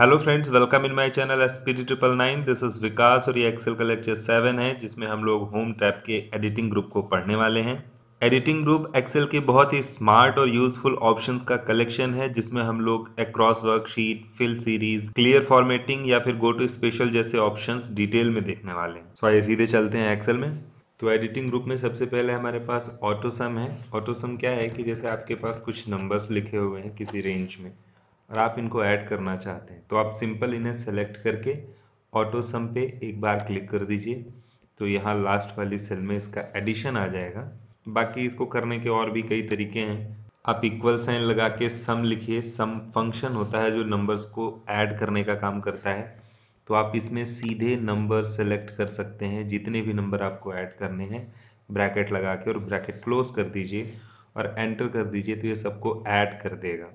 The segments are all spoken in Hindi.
hello friends welcome in my channel S P triple nine this is Vikas और ये एक्सेल का लेक्चर सेवन है जिसमें हम लोग होम टैप के एडिटिंग ग्रुप को पढ़ने वाले हैं एडिटिंग ग्रुप एक्सेल के बहुत ही स्मार्ट और यूजफुल ऑप्शंस का कलेक्शन है जिसमें हम लोग across worksheet fill series clear formatting या फिर गो टू स्पेशल जैसे ऑप्शन डिटेल में देखने वाले हैं सो आइए सीधे चलते हैं एक्सेल में तो एडिटिंग ग्रुप में सबसे पहले हमारे पास ऑटोसम है ऑटोसम क्या है कि जैसे आपके पास कुछ नंबर्स लिखे हुए हैं किसी रेंज में और आप इनको ऐड करना चाहते हैं तो आप सिंपल इन्हें सेलेक्ट करके ऑटो सम पे एक बार क्लिक कर दीजिए तो यहाँ लास्ट वाली सेल में इसका एडिशन आ जाएगा बाकी इसको करने के और भी कई तरीके हैं आप इक्वल साइन लगा के सम लिखिए सम फंक्शन होता है जो नंबर्स को ऐड करने का काम करता है तो आप इसमें सीधे नंबर सेलेक्ट कर सकते हैं जितने भी नंबर आपको ऐड करने हैं ब्रैकेट लगा के और ब्रैकेट क्लोज कर दीजिए और एंटर कर दीजिए तो ये सबको ऐड कर देगा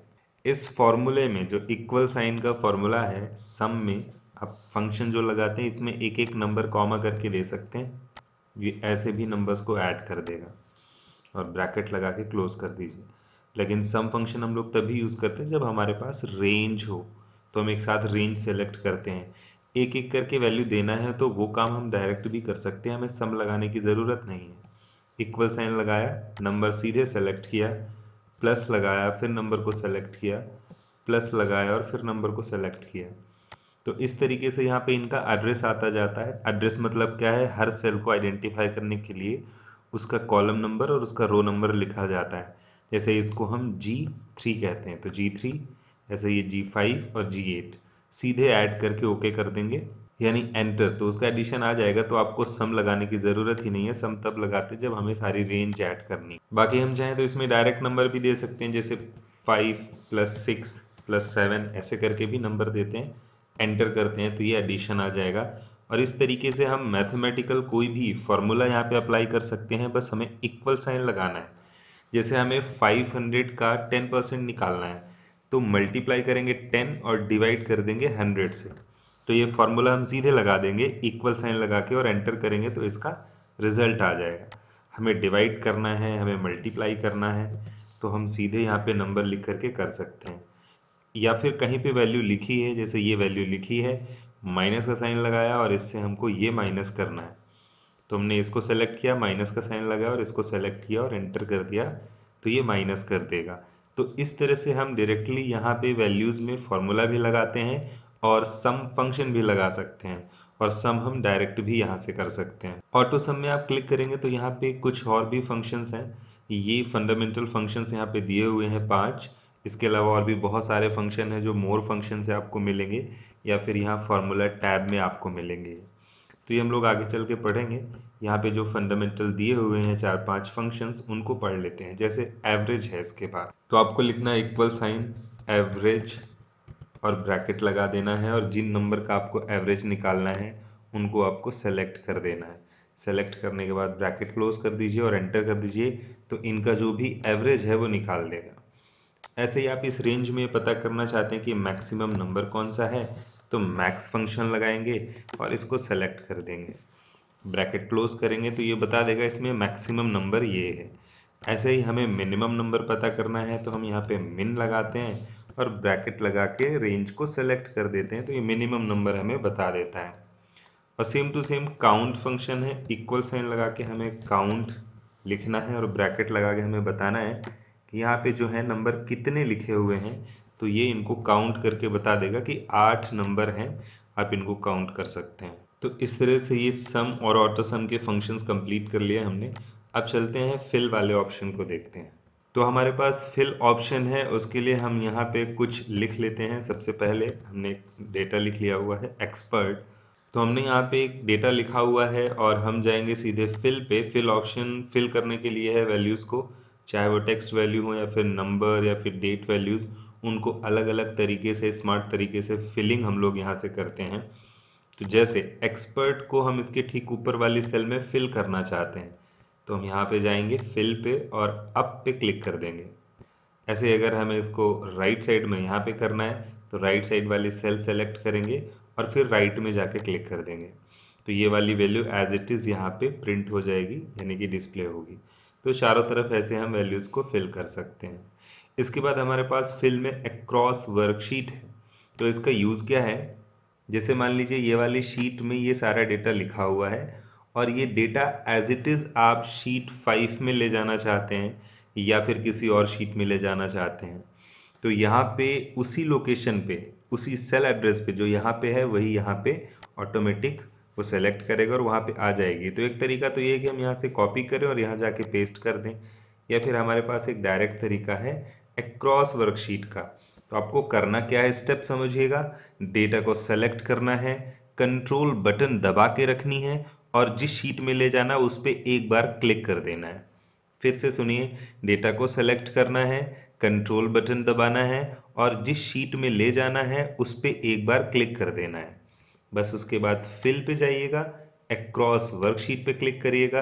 इस फॉर्मूले में जो इक्वल साइन का फॉर्मूला है सम में आप फंक्शन जो लगाते हैं इसमें एक एक नंबर कॉमा करके दे सकते हैं ये ऐसे भी नंबर्स को ऐड कर देगा और ब्रैकेट लगा के क्लोज कर दीजिए लेकिन सम फंक्शन हम लोग तभी यूज़ करते हैं जब हमारे पास रेंज हो तो हम एक साथ रेंज सेलेक्ट करते हैं एक एक करके वैल्यू देना है तो वो काम हम डायरेक्ट भी कर सकते हैं हमें सम लगाने की ज़रूरत नहीं है इक्वल साइन लगाया नंबर सीधे सेलेक्ट किया प्लस लगाया फिर नंबर को सेलेक्ट किया प्लस लगाया और फिर नंबर को सेलेक्ट किया तो इस तरीके से यहाँ पे इनका एड्रेस आता जाता है एड्रेस मतलब क्या है हर सेल को आइडेंटिफाई करने के लिए उसका कॉलम नंबर और उसका रो नंबर लिखा जाता है जैसे इसको हम जी थ्री कहते हैं तो जी थ्री जैसे ये जी फाइव और जी एट सीधे ऐड करके ओके कर देंगे यानी एंटर तो उसका एडिशन आ जाएगा तो आपको सम लगाने की ज़रूरत ही नहीं है सम तब लगाते जब हमें सारी रेंज ऐड करनी बाकी हम चाहें तो इसमें डायरेक्ट नंबर भी दे सकते हैं जैसे five plus six plus seven ऐसे करके भी नंबर देते हैं एंटर करते हैं तो ये एडिशन आ जाएगा और इस तरीके से हम मैथमेटिकल कोई भी फॉर्मूला यहाँ पे अप्लाई कर सकते हैं बस हमें इक्वल साइन लगाना है जैसे हमें हंड्रेड का टेन परसेंट निकालना है तो मल्टीप्लाई करेंगे टेन और डिवाइड कर देंगे हंड्रेड से तो ये फॉर्मूला हम सीधे लगा देंगे इक्वल साइन लगा के और एंटर करेंगे तो इसका रिजल्ट आ जाएगा हमें डिवाइड करना है हमें मल्टीप्लाई करना है तो हम सीधे यहाँ पे नंबर लिख करके कर सकते हैं या फिर कहीं पे वैल्यू लिखी है जैसे ये वैल्यू लिखी है माइनस का साइन लगाया और इससे हमको ये माइनस करना है तो हमने इसको सेलेक्ट किया माइनस का साइन लगाया और इसको सेलेक्ट किया और एंटर कर दिया तो ये माइनस कर देगा तो इस तरह से हम डायरेक्टली यहाँ पे वैल्यूज़ में फॉर्मूला भी लगाते हैं और सम फंक्शन भी लगा सकते हैं और सम हम डायरेक्ट भी यहाँ से कर सकते हैं ऑटो सम में आप क्लिक करेंगे तो यहाँ पे कुछ और भी फंक्शंस हैं ये फंडामेंटल फंक्शंस यहाँ पे दिए हुए हैं पांच इसके अलावा और भी बहुत सारे फंक्शन हैं जो मोर फंक्शन से आपको मिलेंगे या फिर यहाँ फार्मूला टैब में आपको मिलेंगे तो ये हम लोग आगे चल के पढ़ेंगे यहाँ पे जो फंडामेंटल दिए हुए हैं चार पांच फंक्शंस उनको पढ़ लेते हैं जैसे एवरेज है इसके बाद तो आपको लिखना इक्वल साइन एवरेज और ब्रैकेट लगा देना है और जिन नंबर का आपको एवरेज निकालना है उनको आपको सेलेक्ट कर देना है सेलेक्ट करने के बाद ब्रैकेट क्लोज कर दीजिए और एंटर कर दीजिए तो इनका जो भी एवरेज है वो निकाल देगा ऐसे ही आप इस रेंज में पता करना चाहते हैं कि मैक्सिमम नंबर कौन सा है तो मैक्स फंक्शन लगाएंगे और इसको सेलेक्ट कर देंगे ब्रैकेट क्लोज करेंगे तो ये बता देगा इसमें मैक्सिमम नंबर ये है ऐसे ही हमें मिनिमम नंबर पता करना है तो हम यहाँ पे मिन लगाते हैं और ब्रैकेट लगा के रेंज को सेलेक्ट कर देते हैं तो ये मिनिमम नंबर हमें बता देता है और same to same count function है इक्वल साइन लगा के हमें काउंट लिखना है और ब्रैकेट लगा के हमें बताना है कि यहाँ पे जो है नंबर कितने लिखे हुए हैं तो ये इनको काउंट करके बता देगा कि आठ नंबर हैं आप इनको काउंट कर सकते हैं तो इस तरह से ये सम और ऑटो सम के फंक्शंस कंप्लीट कर लिए हमने अब चलते हैं फिल वाले ऑप्शन को देखते हैं तो हमारे पास फिल ऑप्शन है उसके लिए हम यहाँ पे कुछ लिख लेते हैं सबसे पहले हमने डेटा लिख लिया हुआ है एक्सपर्ट तो हमने यहाँ पे एक डेटा लिखा हुआ है और हम जाएंगे सीधे फिल पे फिल ऑप्शन फिल करने के लिए है वैल्यूज़ को चाहे वो टेक्स्ट वैल्यू हो या फिर नंबर या फिर डेट वैल्यूज़ उनको अलग अलग तरीके से स्मार्ट तरीके से फिलिंग हम लोग यहाँ से करते हैं तो जैसे एक्सपर्ट को हम इसके ठीक ऊपर वाली सेल में फिल करना चाहते हैं तो हम यहाँ पे जाएंगे फिल पे और अप पे क्लिक कर देंगे ऐसे अगर हमें इसको राइट साइड में यहाँ पे करना है तो राइट साइड वाली सेल सेलेक्ट करेंगे और फिर राइट में जाके क्लिक कर देंगे तो ये वाली वैल्यू एज इट इज़ यहाँ पे प्रिंट हो जाएगी यानी कि डिस्प्ले होगी तो चारों तरफ ऐसे हम वैल्यूज़ को फिल कर सकते हैं इसके बाद हमारे पास फिल में एक्रॉस वर्कशीट है तो इसका यूज़ क्या है जैसे मान लीजिए ये वाली शीट में ये सारा डेटा लिखा हुआ है और ये डेटा एज इट इज़ आप शीट फाइव में ले जाना चाहते हैं या फिर किसी और शीट में ले जाना चाहते हैं तो यहाँ पे उसी लोकेशन पे उसी सेल एड्रेस पे जो यहाँ पे है वही यहाँ पे ऑटोमेटिक वो सेलेक्ट करेगा और वहाँ पे आ जाएगी तो एक तरीका तो ये है कि हम यहाँ से कॉपी करें और यहाँ जाके पेस्ट कर दें या फिर हमारे पास एक डायरेक्ट तरीका है एक्रॉस वर्कशीट का तो आपको करना क्या है स्टेप समझिएगा डेटा को सेलेक्ट करना है कंट्रोल बटन दबा के रखनी है और जिस शीट में ले जाना उस पर एक बार क्लिक कर देना है फिर से सुनिए डेटा को सेलेक्ट करना है कंट्रोल बटन दबाना है और जिस शीट में ले जाना है उस पर एक बार क्लिक कर देना है बस उसके बाद फिल पे जाइएगा एक्रॉस वर्कशीट पे क्लिक करिएगा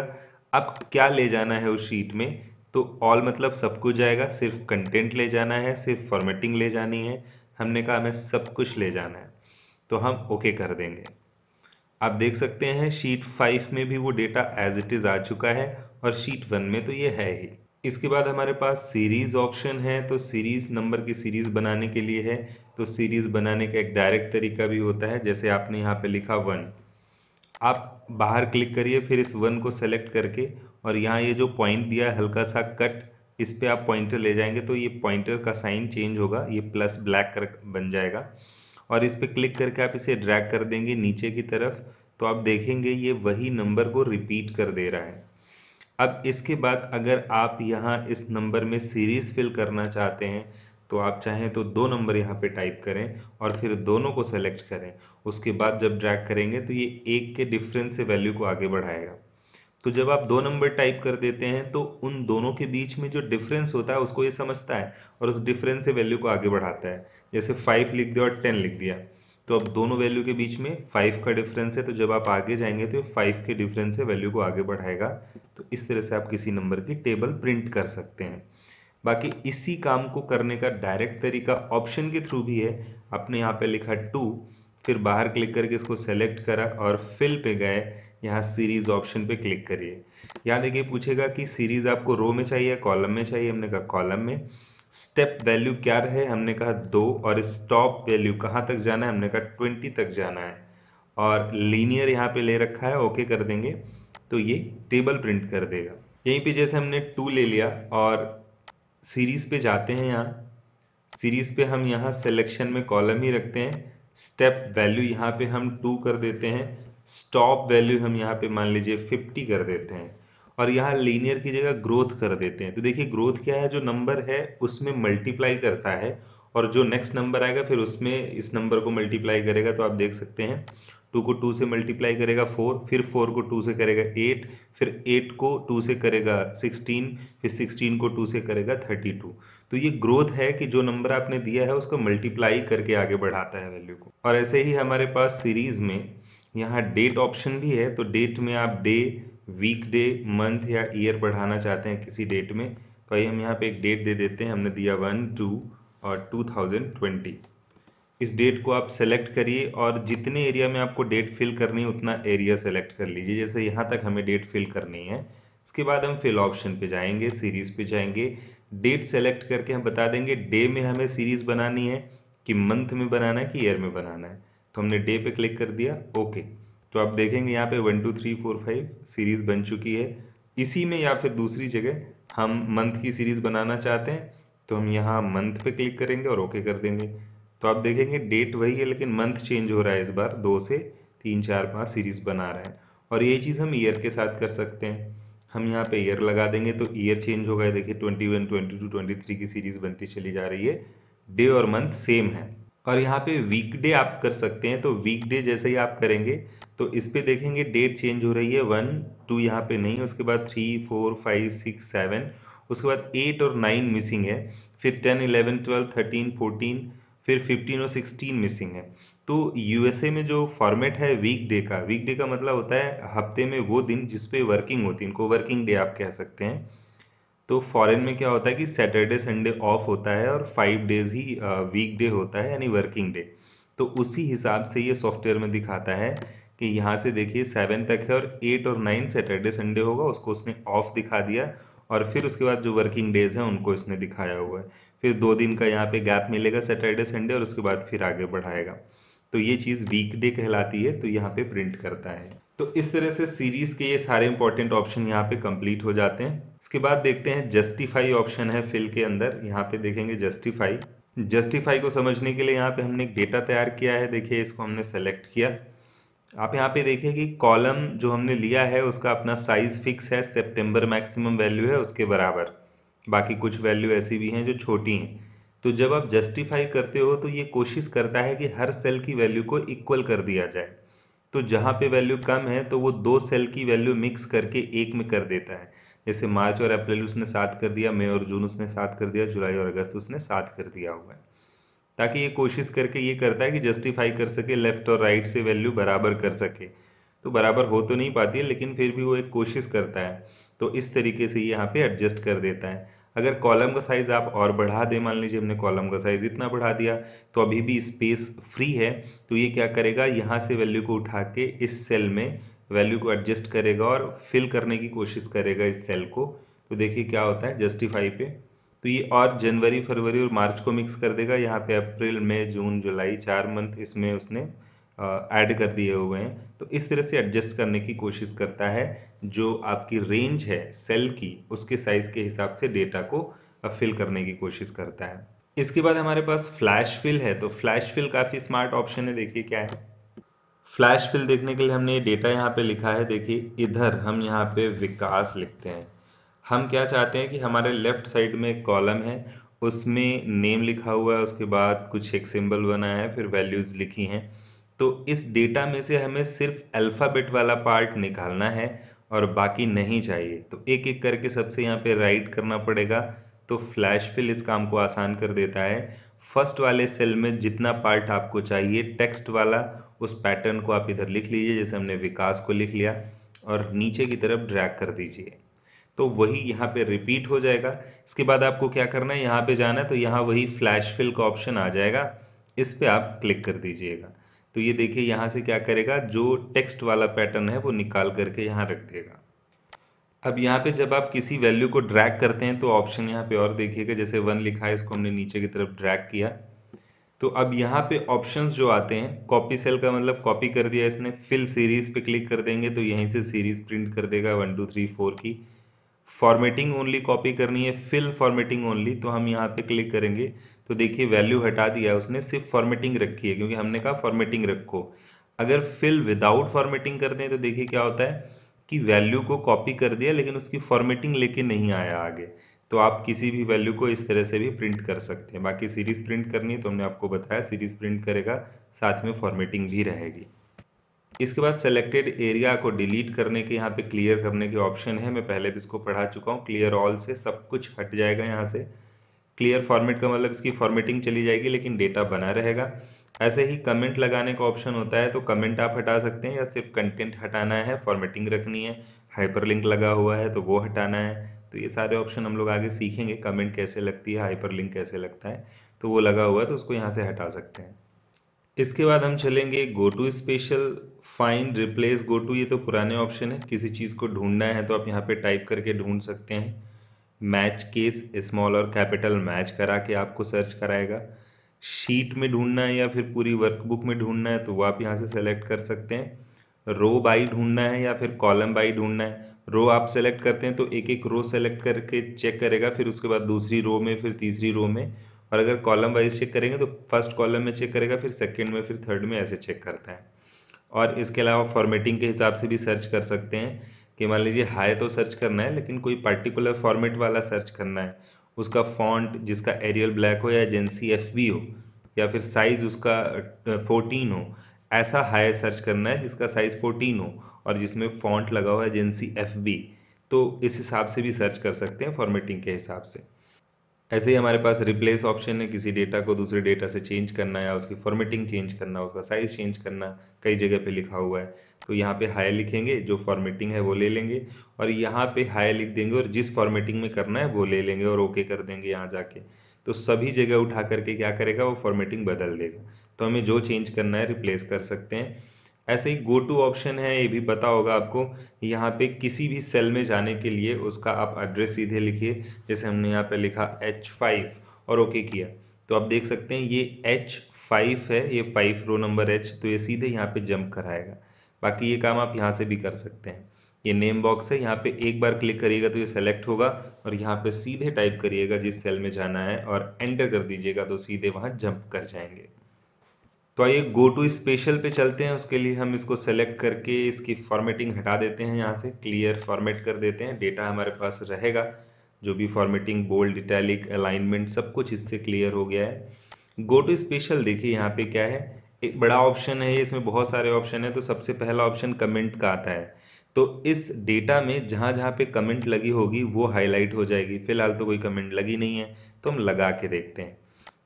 अब क्या ले जाना है उस शीट में तो ऑल मतलब सब कुछ जाएगा सिर्फ कंटेंट ले जाना है सिर्फ फॉर्मेटिंग ले जानी है हमने कहा हमें सब कुछ ले जाना है तो हम ओके कर देंगे आप देख सकते हैं शीट फाइव में भी वो डेटा एज इट इज़ आ चुका है और शीट वन में तो ये है ही इसके बाद हमारे पास सीरीज़ ऑप्शन है तो सीरीज़ नंबर की सीरीज़ बनाने के लिए है तो सीरीज़ बनाने का एक डायरेक्ट तरीका भी होता है जैसे आपने यहाँ पे लिखा वन आप बाहर क्लिक करिए फिर इस वन को सेलेक्ट करके और यहाँ ये जो पॉइंट दिया है हल्का सा कट इस पर आप पॉइंटर ले जाएंगे तो ये पॉइंटर का साइन चेंज होगा ये प्लस ब्लैक कर बन जाएगा और इस पर क्लिक करके आप इसे ड्रैग कर देंगे नीचे की तरफ तो आप देखेंगे ये वही नंबर को रिपीट कर दे रहा है अब इसके बाद अगर आप यहाँ इस नंबर में सीरीज़ फिल करना चाहते हैं तो आप चाहें तो दो नंबर यहाँ पे टाइप करें और फिर दोनों को सेलेक्ट करें उसके बाद जब ड्रैग करेंगे तो ये एक के डिफरेंस से वैल्यू को आगे बढ़ाएगा तो जब आप दो नंबर टाइप कर देते हैं तो उन दोनों के बीच में जो डिफरेंस होता है उसको ये समझता है और उस डिफरेंस से वैल्यू को आगे बढ़ाता है जैसे फाइव लिख दिया और टेन लिख दिया तो अब दोनों वैल्यू के बीच में फाइव का डिफरेंस है तो जब आप आगे जाएंगे तो फाइव के डिफरेंस से वैल्यू को आगे बढ़ाएगा तो इस तरह से आप किसी नंबर की टेबल प्रिंट कर सकते हैं बाकी इसी काम को करने का डायरेक्ट तरीका ऑप्शन के थ्रू भी है आपने यहाँ पे लिखा टू फिर बाहर क्लिक करके इसको सेलेक्ट करा और फिल पे गए यहाँ सीरीज़ ऑप्शन पे क्लिक करिए यहाँ देखिए पूछेगा कि सीरीज़ आपको रो में चाहिए कॉलम में चाहिए हमने कहा कॉलम में स्टेप वैल्यू क्या रहे हमने कहा दो और स्टॉप वैल्यू कहाँ तक जाना है हमने कहा ट्वेंटी तक जाना है और लीनियर यहाँ पे ले रखा है ओके कर देंगे तो ये टेबल प्रिंट कर देगा यहीं पे जैसे हमने टू ले लिया और सीरीज़ पे जाते हैं यहाँ सीरीज़ पे हम यहाँ सेलेक्शन में कॉलम ही रखते हैं स्टेप वैल्यू यहाँ पे हम टू कर देते हैं स्टॉप वैल्यू हम यहाँ पे मान लीजिए फिफ्टी कर देते हैं और यहाँ लीनियर की जगह ग्रोथ कर देते हैं तो देखिए ग्रोथ क्या है जो नंबर है उसमें मल्टीप्लाई करता है और जो नेक्स्ट नंबर आएगा फिर उसमें इस नंबर को मल्टीप्लाई करेगा तो आप देख सकते हैं टू को टू से मल्टीप्लाई करेगा फोर फिर फोर को टू से करेगा एट फिर एट को टू से करेगा सिक्सटीन फिर सिक्सटीन को टू से करेगा थर्टी टू तो ये ग्रोथ है कि जो नंबर आपने दिया है उसको मल्टीप्लाई करके आगे बढ़ाता है वैल्यू को और ऐसे ही हमारे पास सीरीज़ में यहाँ डेट ऑप्शन भी है तो डेट में आप डे वीक डे मंथ या ईयर बढ़ाना चाहते हैं किसी डेट में तो आइए हम यहाँ पे एक डेट दे देते हैं हमने दिया वन टू और टू थाउजेंड ट्वेंटी इस डेट को आप सेलेक्ट करिए और जितने एरिया में आपको डेट फिल करनी है उतना एरिया सेलेक्ट कर लीजिए जैसे यहाँ तक हमें डेट फिल करनी है इसके बाद हम फिल ऑप्शन पे जाएंगे सीरीज़ पे जाएंगे डेट सेलेक्ट करके हम बता देंगे डे में हमें सीरीज़ बनानी है कि मंथ में बनाना है कि ईयर में बनाना है तो हमने डे पे क्लिक कर दिया ओके तो आप देखेंगे यहाँ पे one two three four five series बन चुकी है इसी में या फिर दूसरी जगह हम मंथ की सीरीज़ बनाना चाहते हैं तो हम यहाँ मंथ पे क्लिक करेंगे और ओके कर देंगे तो आप देखेंगे डेट वही है लेकिन मंथ चेंज हो रहा है इस बार दो से तीन चार पाँच सीरीज़ बना रहे हैं और ये चीज़ हम ईयर के साथ कर सकते हैं हम यहाँ पे ईयर लगा देंगे तो ईयर चेंज होगा देखिए twenty one twenty two twenty three की सीरीज़ बनती चली जा रही है डे और मंथ सेम है और यहाँ पे वीकडे आप कर सकते हैं तो वीकडे जैसे ही आप करेंगे तो इस पर देखेंगे डेट चेंज हो रही है वन टू यहाँ पे नहीं उसके बाद three four five six seven उसके बाद एट और नाइन मिसिंग है फिर ten eleven twelve thirteen fourteen फिर फिफ्टीन और सिक्सटीन मिसिंग है तो यूएसए में जो फॉर्मेट है वीक डे का वीक डे का मतलब होता है हफ्ते में वो दिन जिसपे वर्किंग होती है इनको वर्किंग डे आप कह सकते हैं तो फॉरेन में क्या होता है कि सैटरडे संडे ऑफ होता है और फाइव डेज ही वीक डे होता है यानी वर्किंग डे तो उसी हिसाब से ये सॉफ्टवेयर में दिखाता है कि यहाँ से देखिए सेवन तक है और एट और नाइन सैटरडे संडे होगा उसको उसने ऑफ दिखा दिया और फिर उसके बाद जो वर्किंग डेज हैं उनको इसने दिखाया हुआ है फिर दो दिन का यहाँ पे गैप मिलेगा सैटरडे संडे और उसके बाद फिर आगे बढ़ाएगा तो ये चीज़ वीकडे कहलाती है तो यहाँ पे प्रिंट करता है तो इस तरह से सीरीज के ये सारे इंपॉर्टेंट ऑप्शन यहाँ पे कंप्लीट हो जाते हैं इसके बाद देखते हैं जस्टिफाई ऑप्शन है फिल के अंदर यहाँ पे देखेंगे जस्टिफाई जस्टिफाई को समझने के लिए यहाँ पे हमने एक डेटा तैयार किया है देखिए इसको हमने सेलेक्ट किया आप यहाँ पे देखिए कि कॉलम जो हमने लिया है उसका अपना साइज फिक्स है सेप्टेम्बर मैक्सिमम वैल्यू है उसके बराबर बाकी कुछ वैल्यू ऐसी भी हैं जो छोटी हैं तो जब आप जस्टिफाई करते हो तो ये कोशिश करता है कि हर सेल की वैल्यू को इक्वल कर दिया जाए तो जहाँ पे वैल्यू कम है तो वो दो सेल की वैल्यू मिक्स करके एक में कर देता है जैसे मार्च और अप्रैल उसने सात कर दिया मई और जून उसने सात कर दिया जुलाई और अगस्त उसने सात कर दिया हुआ है ताकि ये कोशिश करके ये करता है कि जस्टिफाई कर सके लेफ्ट और राइट से वैल्यू बराबर कर सके तो बराबर हो तो नहीं पाती है लेकिन फिर भी वो एक कोशिश करता है तो इस तरीके से यहाँ पे एडजस्ट कर देता है अगर कॉलम का साइज़ आप और बढ़ा दें मान लीजिए हमने कॉलम का साइज़ इतना बढ़ा दिया तो अभी भी स्पेस फ्री है तो ये क्या करेगा यहाँ से वैल्यू को उठा के इस सेल में वैल्यू को एडजस्ट करेगा और फिल करने की कोशिश करेगा इस सेल को तो देखिए क्या होता है जस्टिफाई पे तो ये और जनवरी फरवरी और मार्च को मिक्स कर देगा यहाँ पे अप्रैल मई जून जुलाई चार मंथ इसमें उसने ऐड कर दिए हुए हैं तो इस तरह से एडजस्ट करने की कोशिश करता है जो आपकी रेंज है सेल की उसके साइज़ के हिसाब से डेटा को फिल करने की कोशिश करता है इसके बाद हमारे पास फ्लैश फिल है तो फ्लैश फिल काफ़ी स्मार्ट ऑप्शन है देखिए क्या है फ्लैश फिल देखने के लिए हमने ये डेटा यहाँ पे लिखा है देखिए इधर हम यहाँ पे विकास लिखते हैं हम क्या चाहते हैं कि हमारे लेफ्ट साइड में एक कॉलम है उसमें नेम लिखा हुआ है उसके बाद कुछ एक सिंबल बना है फिर वैल्यूज़ लिखी हैं तो इस डेटा में से हमें सिर्फ अल्फ़ाबेट वाला पार्ट निकालना है और बाकी नहीं चाहिए तो एक एक करके सबसे यहाँ पे राइट करना पड़ेगा तो फ्लैश फिल इस काम को आसान कर देता है फर्स्ट वाले सेल में जितना पार्ट आपको चाहिए टेक्स्ट वाला उस पैटर्न को आप इधर लिख लीजिए जैसे हमने विकास को लिख लिया और नीचे की तरफ ड्रैग कर दीजिए तो वही यहाँ पे रिपीट हो जाएगा इसके बाद आपको क्या करना है यहाँ पे जाना है तो यहाँ वही फ्लैश फिल का ऑप्शन आ जाएगा इस पर आप क्लिक कर दीजिएगा तो ये देखिए यहाँ से क्या करेगा जो टेक्स्ट वाला पैटर्न है वो निकाल करके यहाँ रख देगा अब यहाँ पे जब आप किसी वैल्यू को ड्रैग करते हैं तो ऑप्शन यहाँ पे और देखिएगा जैसे वन लिखा है इसको हमने नीचे की तरफ ड्रैग किया तो अब यहाँ पे ऑप्शंस जो आते हैं कॉपी सेल का मतलब कॉपी कर दिया इसने फिल सीरीज पे क्लिक कर देंगे तो यहीं से सीरीज प्रिंट कर देगा वन टू थ्री फोर की फॉर्मेटिंग ओनली कॉपी करनी है फिल फॉर्मेटिंग ओनली तो हम यहाँ पे क्लिक करेंगे तो देखिए वैल्यू हटा दिया है उसने सिर्फ फॉर्मेटिंग रखी है क्योंकि हमने कहा फॉर्मेटिंग रखो अगर फिल विदाउट फॉर्मेटिंग कर दें तो देखिए क्या होता है कि वैल्यू को कॉपी कर दिया लेकिन उसकी फॉर्मेटिंग लेके नहीं आया आगे तो आप किसी भी वैल्यू को इस तरह से भी प्रिंट कर सकते हैं बाकी सीरीज़ प्रिंट करनी है तो हमने आपको बताया सीरीज़ प्रिंट करेगा साथ में फॉर्मेटिंग भी रहेगी इसके बाद सेलेक्टेड एरिया को डिलीट करने के यहाँ पे क्लियर करने के ऑप्शन है मैं पहले भी इसको पढ़ा चुका हूँ क्लियर ऑल से सब कुछ हट जाएगा यहाँ से क्लियर फॉर्मेट का मतलब इसकी फॉर्मेटिंग चली जाएगी लेकिन डेटा बना रहेगा ऐसे ही कमेंट लगाने का ऑप्शन होता है तो कमेंट आप हटा सकते हैं या सिर्फ कंटेंट हटाना है फॉर्मेटिंग रखनी है हाइपरलिंक लगा हुआ है तो वो हटाना है तो ये सारे ऑप्शन हम लोग आगे सीखेंगे कमेंट कैसे लगती है हाइपरलिंक कैसे लगता है तो वो लगा हुआ है तो उसको यहाँ से हटा सकते हैं इसके बाद हम चलेंगे go to special find replace go to ये तो पुराने ऑप्शन है किसी चीज़ को ढूंढना है तो आप यहाँ पे टाइप करके ढूंढ सकते हैं मैच केस स्मॉल और कैपिटल मैच करा के आपको सर्च कराएगा शीट में ढूंढना है या फिर पूरी वर्कबुक में ढूंढना है तो वो आप यहाँ से सेलेक्ट कर सकते हैं रो बाई ढूंढना है या फिर कॉलम बाई ढूंढना है रो आप सेलेक्ट करते हैं तो एक एक रो सेलेक्ट करके चेक करेगा फिर उसके बाद दूसरी रो में फिर तीसरी रो में और अगर कॉलम वाइज चेक करेंगे तो फर्स्ट कॉलम में चेक करेगा फिर सेकेंड में फिर थर्ड में ऐसे चेक करता है और इसके अलावा फॉर्मेटिंग के हिसाब से भी सर्च कर सकते हैं कि मान लीजिए हाई तो सर्च करना है लेकिन कोई पर्टिकुलर फॉर्मेट वाला सर्च करना है उसका फॉन्ट जिसका एरियल ब्लैक हो या एजेंसी एफ हो या फिर साइज़ उसका फोर्टीन हो ऐसा हाई सर्च करना है जिसका साइज़ फोर्टीन हो और जिसमें फॉन्ट लगा हुआ है एजेंसी एफ तो इस हिसाब से भी सर्च कर सकते हैं फॉर्मेटिंग के हिसाब से ऐसे ही हमारे पास रिप्लेस ऑप्शन है किसी डेटा को दूसरे डेटा से चेंज करना या उसकी फॉर्मेटिंग चेंज करना उसका साइज चेंज करना कई जगह पे लिखा हुआ है तो यहाँ पे हाई लिखेंगे जो फॉर्मेटिंग है वो ले लेंगे और यहाँ पे हाई लिख देंगे और जिस फॉर्मेटिंग में करना है वो ले लेंगे और ओके कर देंगे यहाँ जाके तो सभी जगह उठा करके क्या करेगा वो फॉर्मेटिंग बदल देगा तो हमें जो चेंज करना है रिप्लेस कर सकते हैं ऐसे ही गो टू ऑप्शन है ये भी पता होगा आपको यहाँ पे किसी भी सेल में जाने के लिए उसका आप एड्रेस सीधे लिखिए जैसे हमने यहाँ पे लिखा H5 और ओके किया तो आप देख सकते हैं ये H5 है ये फाइव रो नंबर H तो ये सीधे यहाँ पे जंप कराएगा बाकी ये काम आप यहाँ से भी कर सकते हैं ये नेम बॉक्स है यहाँ पे एक बार क्लिक करिएगा तो ये सेलेक्ट होगा और यहाँ पे सीधे टाइप करिएगा जिस सेल में जाना है और एंटर कर दीजिएगा तो सीधे वहाँ जंप कर जाएंगे तो आइए गो टू स्पेशल पे चलते हैं उसके लिए हम इसको सेलेक्ट करके इसकी फॉर्मेटिंग हटा देते हैं यहाँ से क्लियर फॉर्मेट कर देते हैं डेटा हमारे पास रहेगा जो भी फॉर्मेटिंग बोल्ड इटैलिक अलाइनमेंट सब कुछ इससे क्लियर हो गया है गो टू स्पेशल देखिए यहाँ पे क्या है एक बड़ा ऑप्शन है इसमें बहुत सारे ऑप्शन है तो सबसे पहला ऑप्शन कमेंट का आता है तो इस डेटा में जहाँ जहाँ पे कमेंट लगी होगी वो हाईलाइट हो जाएगी फिलहाल तो कोई कमेंट लगी नहीं है तो हम लगा के देखते हैं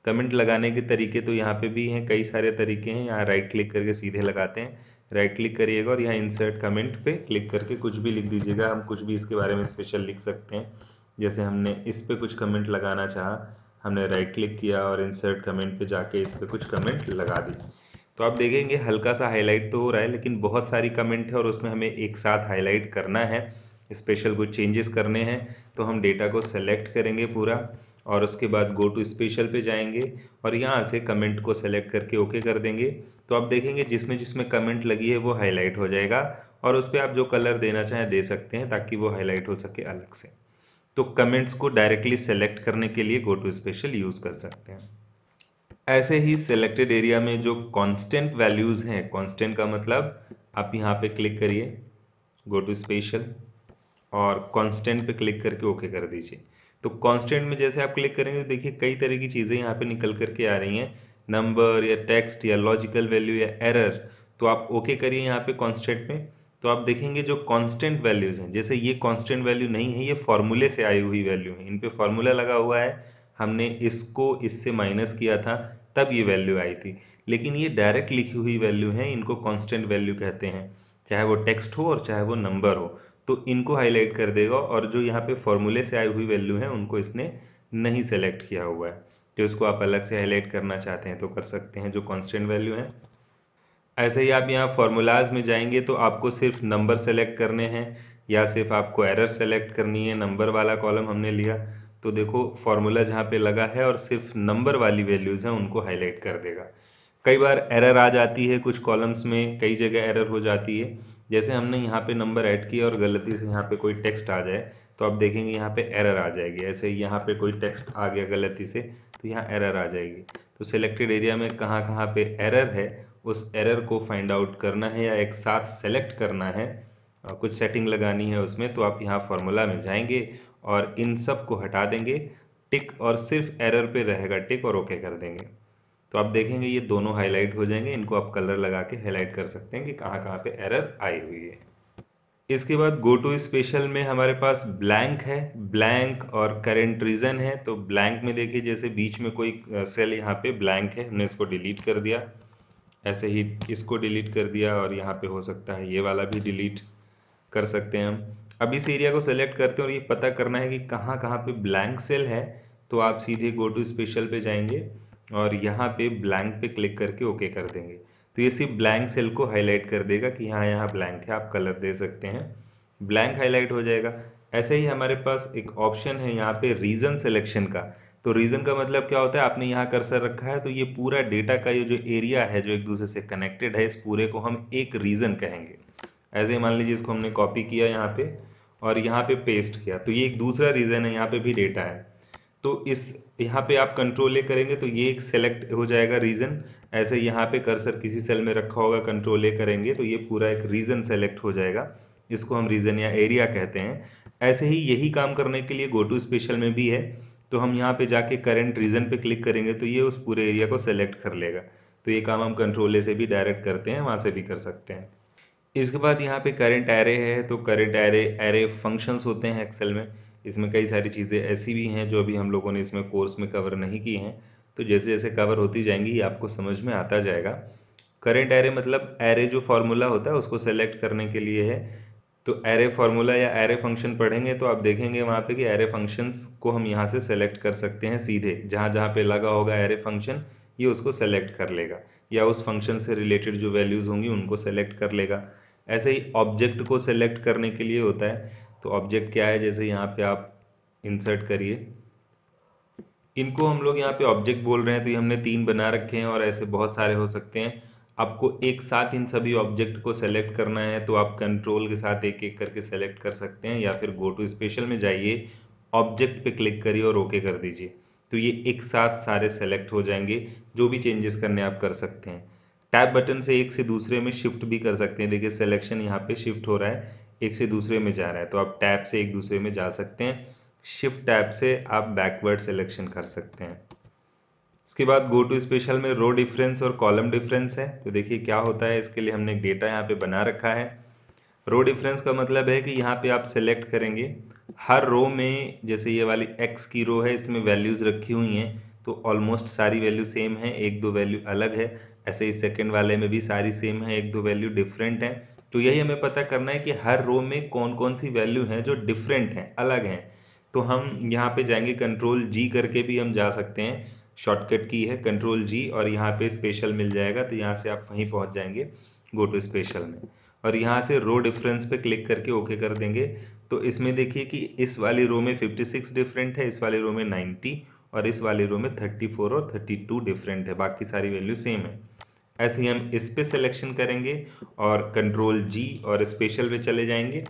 कमेंट लगाने के तरीके तो यहाँ पे भी हैं कई सारे तरीके हैं यहाँ राइट क्लिक करके सीधे लगाते हैं राइट क्लिक करिएगा और यहाँ इंसर्ट कमेंट पे क्लिक करके कुछ भी लिख दीजिएगा हम कुछ भी इसके बारे में स्पेशल लिख सकते हैं जैसे हमने इस पर कुछ कमेंट लगाना चाहा हमने राइट क्लिक किया और इंसर्ट कमेंट पे जाके इस पर कुछ कमेंट लगा दी तो आप देखेंगे हल्का सा हाईलाइट तो हो रहा है लेकिन बहुत सारी कमेंट है और उसमें हमें एक साथ हाईलाइट करना है स्पेशल कुछ चेंजेस करने हैं तो हम डेटा को सेलेक्ट करेंगे पूरा और उसके बाद गो टू स्पेशल पे जाएंगे और यहाँ से कमेंट को सेलेक्ट करके ओके कर देंगे तो आप देखेंगे जिसमें जिसमें कमेंट लगी है वो हाईलाइट हो जाएगा और उस पर आप जो कलर देना चाहें दे सकते हैं ताकि वो हाईलाइट हो सके अलग से तो कमेंट्स को डायरेक्टली सेलेक्ट करने के लिए गो टू स्पेशल यूज़ कर सकते हैं ऐसे ही सेलेक्टेड एरिया में जो कांस्टेंट वैल्यूज़ हैं कांस्टेंट का मतलब आप यहाँ पे क्लिक करिए गो टू स्पेशल और कांस्टेंट पे क्लिक करके ओके कर दीजिए तो कांस्टेंट में जैसे आप क्लिक करेंगे तो देखिए कई तरह की चीज़ें यहाँ पे निकल करके आ रही हैं नंबर या टेक्स्ट या लॉजिकल वैल्यू या एरर तो आप ओके करिए यहाँ पे कांस्टेंट में तो आप देखेंगे जो कांस्टेंट वैल्यूज़ हैं जैसे ये कांस्टेंट वैल्यू नहीं है ये फॉर्मूले से आई हुई वैल्यू है इन पर फॉर्मूला लगा हुआ है हमने इसको इससे माइनस किया था तब ये वैल्यू आई थी लेकिन ये डायरेक्ट लिखी हुई वैल्यू है इनको कॉन्स्टेंट वैल्यू कहते हैं चाहे वो टेक्स्ट हो और चाहे वो नंबर हो तो इनको हाईलाइट कर देगा और जो यहाँ पे फॉर्मूले से आई हुई वैल्यू है उनको इसने नहीं सेलेक्ट किया हुआ है तो इसको आप अलग से हाईलाइट करना चाहते हैं तो कर सकते हैं जो कॉन्स्टेंट वैल्यू हैं ऐसे ही आप यहाँ फार्मूलाज में जाएंगे तो आपको सिर्फ नंबर सेलेक्ट करने हैं या सिर्फ आपको एरर सेलेक्ट करनी है नंबर वाला कॉलम हमने लिया तो देखो फार्मूला जहाँ पे लगा है और सिर्फ नंबर वाली वैल्यूज़ हैं उनको हाईलाइट कर देगा कई बार एरर आ जाती है कुछ कॉलम्स में कई जगह एरर हो जाती है जैसे हमने यहाँ पे नंबर ऐड किया और गलती से यहाँ पे कोई टेक्स्ट आ जाए तो आप देखेंगे यहाँ पे एरर आ जाएगी ऐसे ही यहाँ पे कोई टेक्स्ट आ गया गलती से तो यहाँ एरर आ जाएगी तो सिलेक्टेड एरिया में कहाँ कहाँ पे एरर है उस एरर को फाइंड आउट करना है या एक साथ सेलेक्ट करना है कुछ सेटिंग लगानी है उसमें तो आप यहाँ फार्मूला में जाएंगे और इन सब को हटा देंगे टिक और सिर्फ एरर पे रहेगा टिक और ओके कर देंगे तो आप देखेंगे ये दोनों हाईलाइट हो जाएंगे इनको आप कलर लगा के हाईलाइट कर सकते हैं कि कहाँ कहाँ पे एरर आई हुई है इसके बाद गो टू स्पेशल में हमारे पास ब्लैंक है ब्लैंक और करेंट रीजन है तो ब्लैंक में देखिए जैसे बीच में कोई सेल यहाँ पे ब्लैंक है हमने इसको डिलीट कर दिया ऐसे ही इसको डिलीट कर दिया और यहाँ पे हो सकता है ये वाला भी डिलीट कर सकते हैं हम अब इस एरिया को सेलेक्ट करते हैं और ये पता करना है कि कहाँ कहाँ पे ब्लैंक सेल है तो आप सीधे गो टू स्पेशल पे जाएंगे और यहाँ पे ब्लैंक पे क्लिक करके ओके कर देंगे तो ये सिर्फ ब्लैंक सेल को हाईलाइट कर देगा कि हाँ यहाँ ब्लैंक है आप कलर दे सकते हैं ब्लैंक हाईलाइट हो जाएगा ऐसे ही हमारे पास एक ऑप्शन है यहाँ पे रीजन सिलेक्शन का तो रीजन का मतलब क्या होता है आपने यहाँ कर्सर रखा है तो ये पूरा डेटा का ये जो एरिया है जो एक दूसरे से कनेक्टेड है इस पूरे को हम एक रीजन कहेंगे ऐसे मान लीजिए इसको हमने कॉपी किया यहाँ पे और यहाँ पे पेस्ट किया तो ये एक दूसरा रीजन है यहाँ पे भी डेटा है तो इस यहाँ पे आप कंट्रोल ए करेंगे तो ये एक सेलेक्ट हो जाएगा रीजन ऐसे यहाँ पे कर्सर किसी सेल में रखा होगा कंट्रोल ए करेंगे तो ये पूरा एक रीजन सेलेक्ट हो जाएगा इसको हम रीजन या एरिया कहते हैं ऐसे ही यही काम करने के लिए गोटू स्पेशल में भी है तो हम यहाँ पे जाके करेंट रीजन पे क्लिक करेंगे तो ये उस पूरे एरिया को सेलेक्ट कर लेगा तो ये काम हम कंट्रोल ए से भी डायरेक्ट करते हैं वहाँ से भी कर सकते हैं इसके बाद यहाँ पे करेंट एरे है तो करेंट एरे एरे फंक्शंस होते हैं एक्सेल में इसमें कई सारी चीज़ें ऐसी भी हैं जो अभी हम लोगों ने इसमें कोर्स में कवर नहीं की हैं तो जैसे जैसे कवर होती जाएंगी आपको समझ में आता जाएगा करेंट एरे मतलब एरे जो फार्मूला होता है उसको सेलेक्ट करने के लिए है तो एरे फार्मूला या एरे फंक्शन पढ़ेंगे तो आप देखेंगे वहाँ पे कि एरे फंक्शंस को हम यहाँ से सेलेक्ट कर सकते हैं सीधे जहाँ जहाँ पे लगा होगा एरे फंक्शन ये उसको सेलेक्ट कर लेगा या उस फंक्शन से रिलेटेड जो वैल्यूज़ होंगी उनको सेलेक्ट कर लेगा ऐसे ही ऑब्जेक्ट को सेलेक्ट करने के लिए होता है तो ऑब्जेक्ट क्या है जैसे यहाँ पे आप इंसर्ट करिए इनको हम लोग यहाँ पे ऑब्जेक्ट बोल रहे हैं तो ये हमने तीन बना रखे हैं और ऐसे बहुत सारे हो सकते हैं आपको एक साथ इन सभी ऑब्जेक्ट को सेलेक्ट करना है तो आप कंट्रोल के साथ एक एक करके सेलेक्ट कर सकते हैं या फिर गो टू स्पेशल में जाइए ऑब्जेक्ट पे क्लिक करिए और ओके कर दीजिए तो ये एक साथ सारे सेलेक्ट हो जाएंगे जो भी चेंजेस करने आप कर सकते हैं टैब बटन से एक से दूसरे में शिफ्ट भी कर सकते हैं देखिए सिलेक्शन यहाँ पे शिफ्ट हो रहा है एक से दूसरे में जा रहा है तो आप टैब से एक दूसरे में जा सकते हैं शिफ्ट टैब से आप बैकवर्ड सिलेक्शन कर सकते हैं इसके बाद गो टू स्पेशल में रो डिफरेंस और कॉलम डिफरेंस है तो देखिए क्या होता है इसके लिए हमने एक डेटा यहाँ पे बना रखा है रो डिफरेंस का मतलब है कि यहाँ पे आप सेलेक्ट करेंगे हर रो में जैसे ये वाली एक्स की रो है इसमें वैल्यूज़ रखी हुई हैं तो ऑलमोस्ट सारी वैल्यू सेम है एक दो वैल्यू अलग है ऐसे ही सेकेंड वाले में भी सारी सेम है एक दो वैल्यू डिफरेंट हैं तो यही हमें पता करना है कि हर रो में कौन कौन सी वैल्यू हैं जो डिफरेंट हैं अलग हैं तो हम यहाँ पे जाएंगे कंट्रोल जी करके भी हम जा सकते हैं शॉर्टकट की है कंट्रोल जी और यहाँ पे स्पेशल मिल जाएगा तो यहाँ से आप वहीं पहुँच जाएंगे गो टू स्पेशल में और यहाँ से रो डिफरेंस पे क्लिक करके ओके कर देंगे तो इसमें देखिए कि इस वाली रो में 56 डिफरेंट है इस वाली रो में 90 और इस वाली रो में 34 और 32 डिफरेंट है बाकी सारी वैल्यू सेम है ऐसे ही हम इस पर सिलेक्शन करेंगे और कंट्रोल जी और स्पेशल पे चले जाएंगे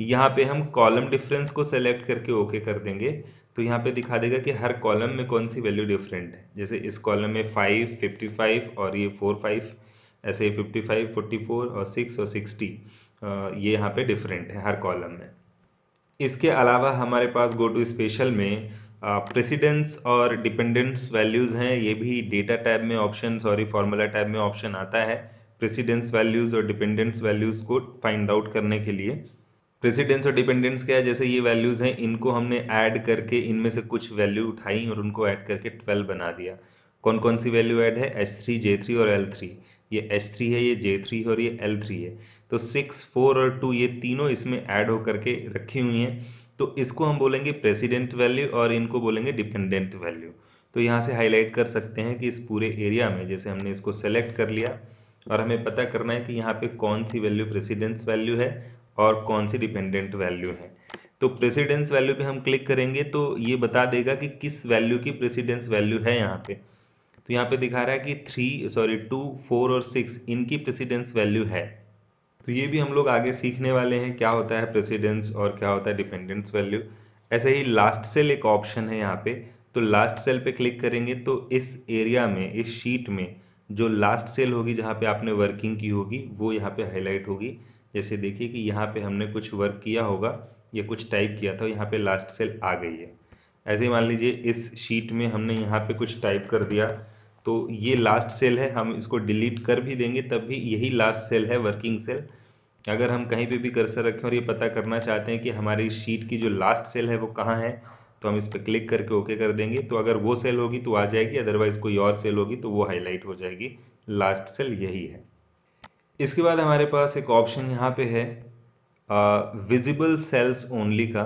यहाँ पे हम कॉलम डिफरेंस को सेलेक्ट करके ओके कर देंगे तो यहाँ पे दिखा देगा कि हर कॉलम में कौन सी वैल्यू डिफरेंट है जैसे इस कॉलम में फाइव फिफ्टी फाइव और ये फोर फाइव ऐसे ही फिफ्टी फाइव फोर्टी फोर और सिक्स और सिक्सटी ये यहाँ पे डिफरेंट है हर कॉलम में इसके अलावा हमारे पास गो टू स्पेशल में प्रेसिडेंस और डिपेंडेंस वैल्यूज़ हैं ये भी डेटा टैब में ऑप्शन सॉरी फार्मूला टैब में ऑप्शन आता है प्रेसिडेंस वैल्यूज़ और डिपेंडेंस वैल्यूज़ को फाइंड आउट करने के लिए प्रेसिडेंस और डिपेंडेंस क्या है जैसे ये वैल्यूज़ हैं इनको हमने ऐड करके इनमें से कुछ वैल्यू उठाई और उनको ऐड करके ट्वेल्व बना दिया कौन कौन सी वैल्यू ऐड है एच थ्री जे थ्री और एल थ्री ये एच थ्री है ये जे थ्री और ये एल थ्री है तो सिक्स फोर और टू ये तीनों इसमें ऐड होकर के रखी हुई हैं तो इसको हम बोलेंगे प्रेसिडेंट वैल्यू और इनको बोलेंगे डिपेंडेंट वैल्यू तो यहाँ से हाईलाइट कर सकते हैं कि इस पूरे एरिया में जैसे हमने इसको सेलेक्ट कर लिया और हमें पता करना है कि यहाँ पे कौन सी वैल्यू प्रेसिडेंस वैल्यू है और कौन सी डिपेंडेंट वैल्यू है तो प्रेसिडेंस वैल्यू पे हम क्लिक करेंगे तो ये बता देगा कि किस वैल्यू की प्रेसिडेंस वैल्यू है यहाँ पे तो यहाँ पे दिखा रहा है कि थ्री सॉरी टू फोर और सिक्स इनकी प्रेसिडेंस वैल्यू है तो ये भी हम लोग आगे सीखने वाले हैं क्या होता है प्रेसिडेंस और क्या होता है डिपेंडेंस वैल्यू ऐसे ही लास्ट सेल एक ऑप्शन है यहाँ पे तो लास्ट सेल पे क्लिक करेंगे तो इस एरिया में इस शीट में जो लास्ट सेल होगी जहाँ पे आपने वर्किंग की होगी वो यहाँ पे हाईलाइट होगी जैसे देखिए कि यहाँ पे हमने कुछ वर्क किया होगा या कुछ टाइप किया था यहाँ पे लास्ट सेल आ गई है ऐसे ही मान लीजिए इस शीट में हमने यहाँ पे कुछ टाइप कर दिया तो ये लास्ट सेल है हम इसको डिलीट कर भी देंगे तब भी यही लास्ट सेल है वर्किंग सेल अगर हम कहीं पे भी कर्सर रखें और ये पता करना चाहते हैं कि हमारी शीट की जो लास्ट सेल है वो कहाँ है तो हम इस पर क्लिक करके ओके कर देंगे तो अगर वो सेल होगी तो आ जाएगी अदरवाइज़ कोई और सेल होगी तो वो हाईलाइट हो जाएगी लास्ट सेल यही है इसके बाद हमारे पास एक ऑप्शन यहाँ पे है विजिबल सेल्स ओनली का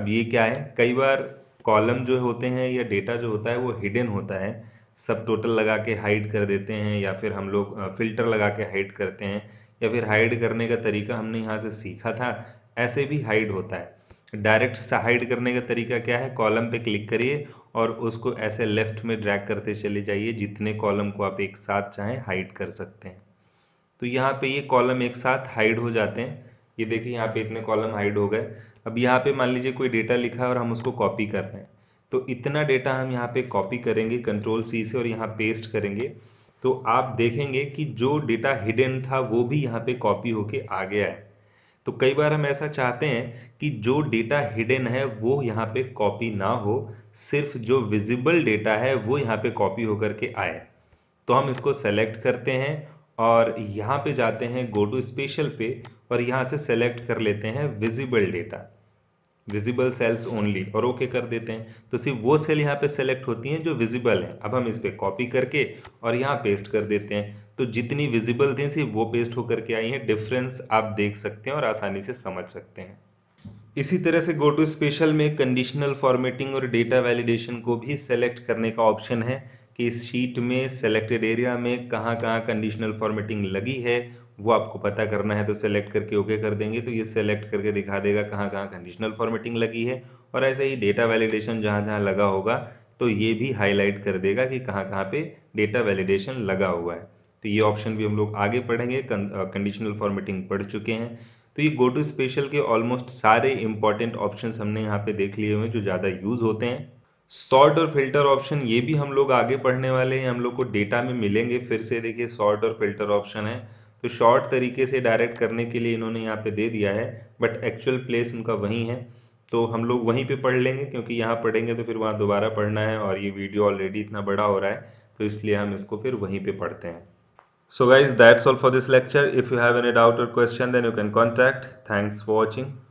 अब ये क्या है कई बार कॉलम जो होते हैं या डेटा जो होता है वो हिडन होता है सब टोटल लगा के हाइड कर देते हैं या फिर हम लोग फ़िल्टर लगा के हाइड करते हैं या फिर हाइड करने का तरीका हमने यहाँ से सीखा था ऐसे भी हाइड होता है डायरेक्ट से हाइड करने का तरीका क्या है कॉलम पे क्लिक करिए और उसको ऐसे लेफ्ट में ड्रैग करते चले जाइए जितने कॉलम को आप एक साथ चाहें हाइड कर सकते हैं तो यहाँ पे ये कॉलम एक साथ हाइड हो जाते हैं ये देखिए यहाँ पे इतने कॉलम हाइड हो गए अब यहाँ पे मान लीजिए कोई डेटा लिखा है और हम उसको कॉपी कर रहे हैं तो इतना डेटा हम यहाँ पे कॉपी करेंगे कंट्रोल सी से और यहाँ पेस्ट करेंगे तो आप देखेंगे कि जो डेटा हिडन था वो भी यहाँ पे कॉपी होके आ गया है तो कई बार हम ऐसा चाहते हैं कि जो डेटा हिडन है वो यहाँ पे कॉपी ना हो सिर्फ जो विजिबल डेटा है वो यहाँ पे कॉपी होकर के आए तो हम इसको सेलेक्ट करते हैं और यहाँ पे जाते हैं गो टू स्पेशल पे और यहाँ से सेलेक्ट कर लेते हैं visible data visible cells only और ओके okay कर देते हैं तो सिर्फ वो सेल यहाँ पे सेलेक्ट होती हैं जो विजिबल हैं अब हम इस पर कॉपी करके और यहाँ पेस्ट कर देते हैं तो जितनी विजिबल थी सिर्फ वो पेस्ट होकर के आई हैं डिफरेंस आप देख सकते हैं और आसानी से समझ सकते हैं इसी तरह से गो टू स्पेशल में कंडीशनल फॉर्मेटिंग और डेटा वैलिडेशन को भी सेलेक्ट करने का ऑप्शन है कि इस शीट में सेलेक्टेड एरिया में कहाँ कहाँ कंडीशनल फॉर्मेटिंग लगी है वो आपको पता करना है तो सेलेक्ट करके ओके कर देंगे तो ये सेलेक्ट करके दिखा देगा कहाँ कहाँ कंडीशनल फॉर्मेटिंग लगी है और ऐसे ही डेटा वैलिडेशन जहाँ जहाँ लगा होगा तो ये भी हाईलाइट कर देगा कि कहाँ कहाँ पे डेटा वैलिडेशन लगा हुआ है तो ये ऑप्शन भी हम लोग आगे पढ़ेंगे कंडीशनल फॉर्मेटिंग पढ़ चुके हैं तो ये गो टू स्पेशल के ऑलमोस्ट सारे इंपॉर्टेंट ऑप्शन हमने यहाँ पे देख लिए हुए जो ज़्यादा यूज़ होते हैं सॉर्ट और फिल्टर ऑप्शन ये भी हम लोग आगे पढ़ने वाले हैं हम लोग को डेटा में मिलेंगे फिर से देखिए सॉर्ट और फिल्टर ऑप्शन है तो शॉर्ट तरीके से डायरेक्ट करने के लिए इन्होंने यहाँ पे दे दिया है बट एक्चुअल प्लेस उनका वहीं है तो हम लोग वहीं पे पढ़ लेंगे क्योंकि यहाँ पढ़ेंगे तो फिर वहाँ दोबारा पढ़ना है और ये वीडियो ऑलरेडी इतना बड़ा हो रहा है तो इसलिए हम इसको फिर वहीं पे पढ़ते हैं so guys that's all for this lecture if you have any doubt और question then you can contact thanks for watching